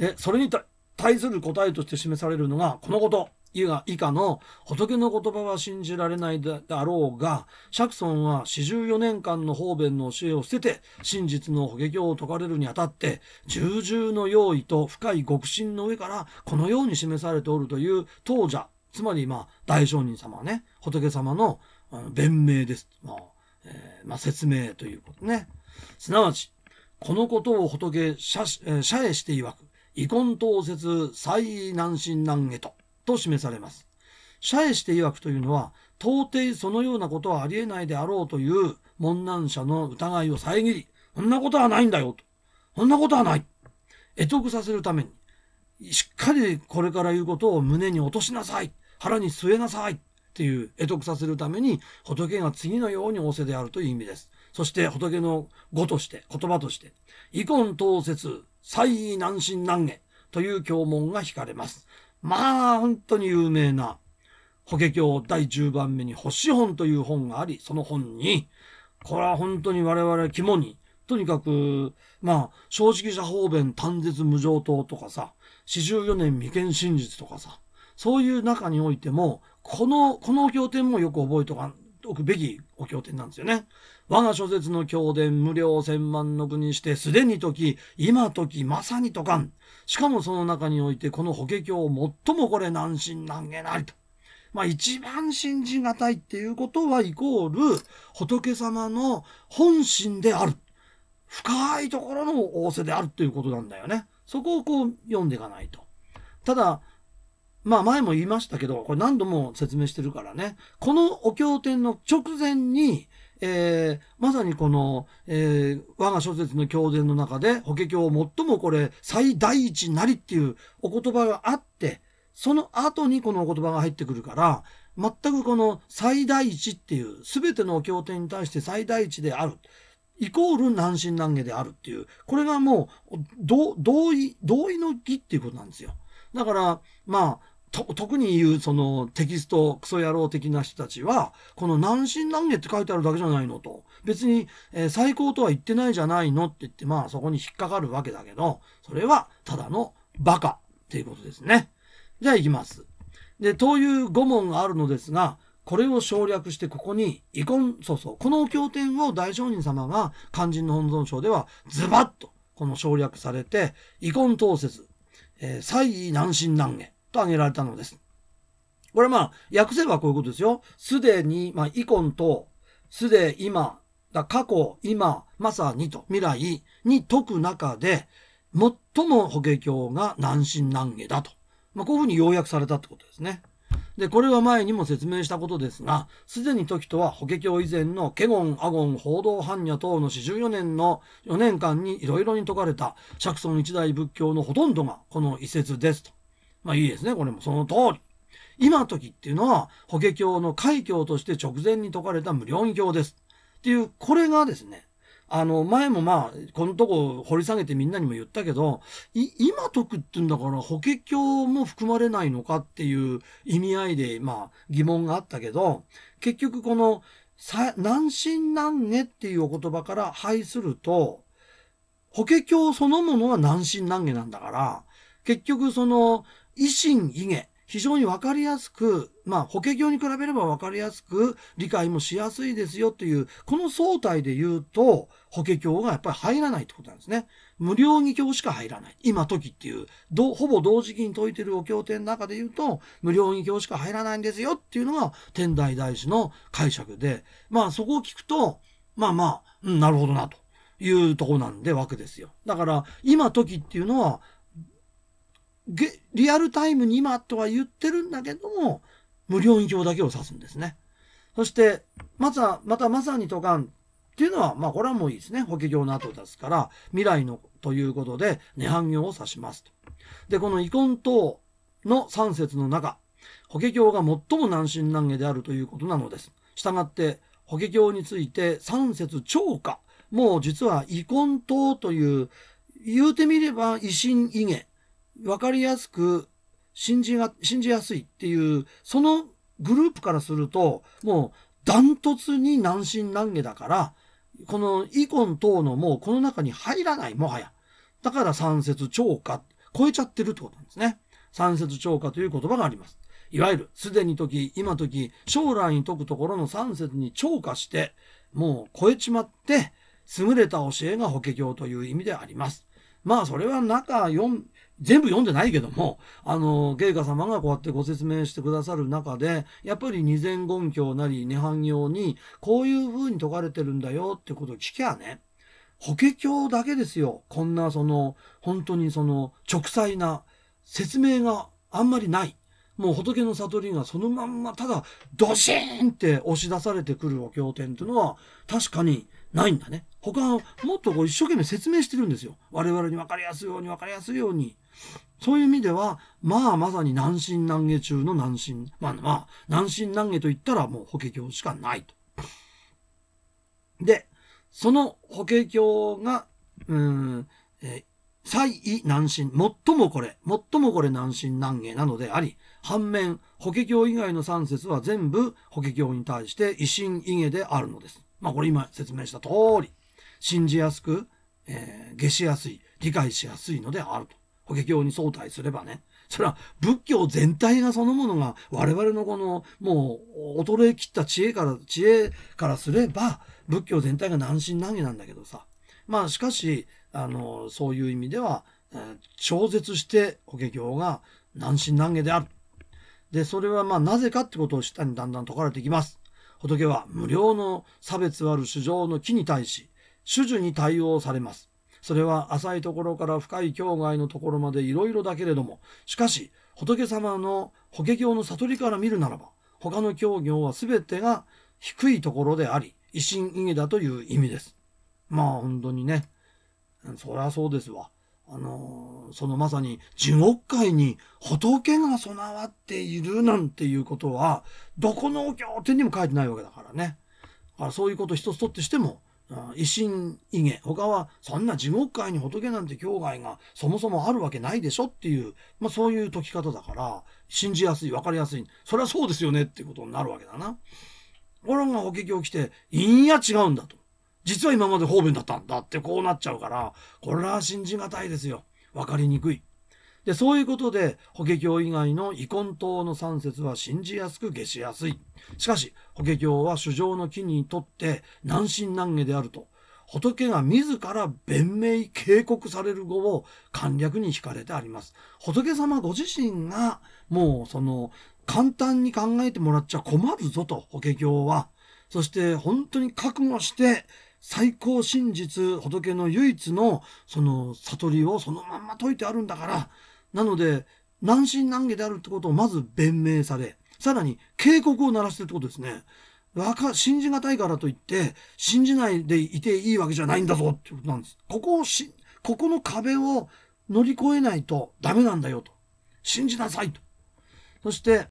えそれに対する答えとして示されるのが、このこと。以下の仏の言葉は信じられないであろうが、釈尊は四十四年間の方便の教えを捨てて、真実の法華経を説かれるにあたって、重々の用意と深い極真の上から、このように示されておるという当者、つまり、まあ、大商人様ね、仏様の弁明です。まあえーまあ、説明ということね。すなわち、このことを仏、謝、えして曰く。遺恨当節最難心難へと、と示されます。謝へして曰くというのは、到底そのようなことはありえないであろうという、門難者の疑いを遮り、そんなことはないんだよと。そんなことはない。得得させるために、しっかりこれから言うことを胸に落としなさい。腹に据えなさい。っていう、得得させるために、仏が次のように仰せであるという意味です。そして仏の語として、言葉として、遺言当説、最難心難下という教文が惹かれます。まあ、本当に有名な、法華経第10番目に星本という本があり、その本に、これは本当に我々肝に、とにかく、まあ、正直者方便単絶無常党とかさ、四十四年未見真実とかさ、そういう中においても、この、この経典もよく覚えとかおくべきお経典なんですよね。我が諸説の経典無料千万の国して、すでに時、今時、まさにとかん。しかもその中において、この法華経を最もこれ難信難下ないと。まあ一番信じがたいっていうことはイコール仏様の本心である。深いところの仰せであるということなんだよね。そこをこう読んでいかないと。ただ、まあ前も言いましたけど、これ何度も説明してるからね、このお経典の直前に、えー、まさにこの、えー、我が諸説の経典の中で、法華経を最もこれ、最大一なりっていうお言葉があって、その後にこのお言葉が入ってくるから、全くこの最大一っていう、すべてのお経典に対して最大一である。イコール難心難下であるっていう、これがもう、同意、同意の義っていうことなんですよ。だから、まあ、と特に言うそのテキストクソ野郎的な人たちはこの南信南下って書いてあるだけじゃないのと別に、えー、最高とは言ってないじゃないのって言ってまあそこに引っかかるわけだけどそれはただのバカっていうことですねじゃあ行きますでという5問があるのですがこれを省略してここに遺恨そうそうこの経典を大聖人様が肝心の本尊章ではズバッとこの省略されて遺恨統説、えー、才異難信難下と挙げられたのです。これまあ、訳せばこういうことですよ。すでに、まあ、イコンと、すで今、だ過去、今、まさにと、未来に解く中で、最も法華経が難信難下だと。まあ、こういうふうに要約されたってことですね。で、これは前にも説明したことですが、すでに時とは法華経以前のケゴン、アゴン、報道般若等の44年の4年間にいろいろに説かれた釈尊一大仏教のほとんどがこの一節ですと。まあいいですね、これもその通り。今時っていうのは、法華経の開教として直前に説かれた無料音経です。っていう、これがですね、あの、前もまあ、このとこ掘り下げてみんなにも言ったけど、今解くって言うんだから、法華経も含まれないのかっていう意味合いで、まあ、疑問があったけど、結局この、さ、難心難下っていうお言葉から排すると、法華経そのものは難心難下なんだから、結局その、維新意非常に分かりやすく、まあ、法華経に比べれば分かりやすく、理解もしやすいですよという、この総体で言うと、法華経がやっぱり入らないってことなんですね。無料義経しか入らない。今時っていう、どほぼ同時期に解いてるお経典の中で言うと、無料義経しか入らないんですよっていうのが、天台大師の解釈で、まあ、そこを聞くと、まあまあ、うん、なるほどなと。いうとこなんでわけですよ。だから、今時っていうのは、リアルタイムに今とは言ってるんだけども、無料表だけを指すんですね。そして、また、またまさにとかんっていうのは、まあこれはもういいですね。法華業の後ですから、未来のということで、涅槃業を指しますと。で、この遺恨等の3節の中、法華経が最も難心難下であるということなのです。したがって、法華経について3節超過、もう実は遺恨等という、言うてみれば維新異下分かりやすく信じが信じやすいっていうそのグループからするともうダントツに難信難下だからこのイコン等のもうこの中に入らないもはやだから三節超過超えちゃってるってことなんですね三節超過という言葉がありますいわゆるすでに時今時将来に解くところの三節に超過してもう超えちまって優れた教えが法華経という意味でありますまあそれは中4全部読んでないけども、あの、ゲイカ様がこうやってご説明してくださる中で、やっぱり二前言教なり、涅槃行に、こういう風に説かれてるんだよってことを聞きゃね、法華経だけですよ。こんなその、本当にその、直裁な説明があんまりない。もう仏の悟りがそのまんま、ただ、ドシーンって押し出されてくるお経典っていうのは、確かに、ないんだね。他はもっとこう一生懸命説明してるんですよ。我々に分かりやすいように分かりやすいように。そういう意味では、まあまさに難心難下中の難心。まあまあ、難心難下と言ったらもう法華経しかないと。で、その法華経が、うん、え最異難心。最もこれ、最もこれ難心難下なのであり、反面、法華経以外の三節は全部法華経に対して異心異下であるのです。まあこれ今説明した通り、信じやすく、えー、下しやすい、理解しやすいのであると。法華経に相対すればね。それは仏教全体がそのものが我々のこのもう衰えきった知恵から、知恵からすれば仏教全体が難信難儀なんだけどさ。まあしかし、あの、そういう意味では、えー、超絶して法華経が難信難儀である。で、それはまあなぜかってことを下にだんだん解かれていきます。仏は無料の差別ある主情の木に対し、主樹に対応されます。それは浅いところから深い境外のところまでいろいろだけれども、しかし仏様の法華経の悟りから見るならば、他の教行は全てが低いところであり、維新意義だという意味です。まあ本当にね、そりゃそうですわ。あのそのまさに地獄界に仏が備わっているなんていうことは、どこの経典にも書いてないわけだからね。だからそういうこと一つとってしても、維新意下、他はそんな地獄界に仏なんて境外がそもそもあるわけないでしょっていう、まあそういう解き方だから、信じやすい、わかりやすい、それはそうですよねっていうことになるわけだな。俺が法華経来て、因や違うんだと。実は今まで方便だったんだってこうなっちゃうから、これは信じがたいですよ。わかりにくい。で、そういうことで、法華経以外の遺恨等の三節は信じやすく下しやすい。しかし、法華経は主上の木にとって難信難下であると、仏が自ら弁明警告される後を簡略に惹かれてあります。仏様ご自身が、もうその、簡単に考えてもらっちゃ困るぞと、法華経は。そして本当に覚悟して最高真実仏の唯一のその悟りをそのまんま解いてあるんだからなので難心難儀であるってことをまず弁明されさらに警告を鳴らしてるってことですね。わか、信じがたいからといって、信じないでいていいわけじゃないんだぞってことなんです。ここをし、ここの壁を乗り越えないとダメなんだよと。信じなさいと。そして、